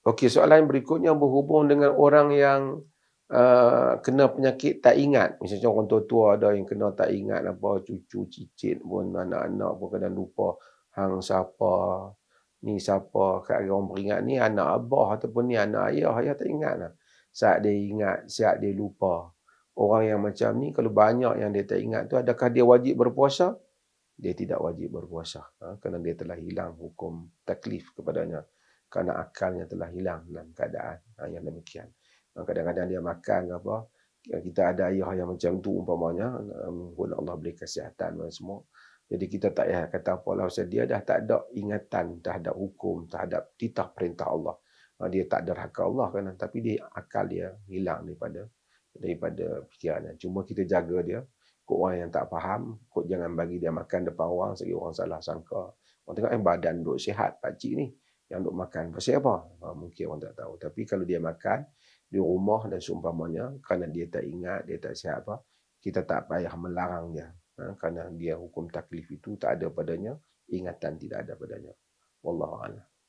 Okey, soalan berikutnya berhubung dengan orang yang uh, kena penyakit tak ingat. Misalnya orang tua-tua ada yang kena tak ingat apa cucu, cicit pun anak-anak pun kadang lupa hang siapa, ni siapa, kat orang peringat ni anak abah ataupun ni anak ayah, ayah tak ingat lah. Saat dia ingat, saat dia lupa. Orang yang macam ni kalau banyak yang dia tak ingat tu adakah dia wajib berpuasa? Dia tidak wajib berpuasa. Ha? Kerana dia telah hilang hukum taklif kepadanya kerana akalnya telah hilang dalam keadaan ha, yang demikian. Ha, kadang-kadang dia makan apa, ya, kita ada ayah yang macam tu umpamanya, mohon um, Allah beri kesihatan dan semua. Jadi kita tak payah kata apa lah, dia dah tak ada ingatan ada hukum, terhadap titah perintah Allah. Ha, dia tak derhaka Allah kan, tapi dia akal dia hilang daripada daripada fikirannya. Cuma kita jaga dia, kok orang yang tak faham, kok jangan bagi dia makan depan orang, sebagai orang salah sangka. Orang tengok eh, badan duduk sihat cik ni yang duk makan. Pasal apa? mungkin orang tak tahu. Tapi kalau dia makan di rumah dan seumpamanya kerana dia tak ingat, dia tak sihat apa, kita tak payah melarang dia. Ha, kerana dia hukum taklif itu tak ada padanya, ingatan tidak ada padanya. Wallahu a'lam.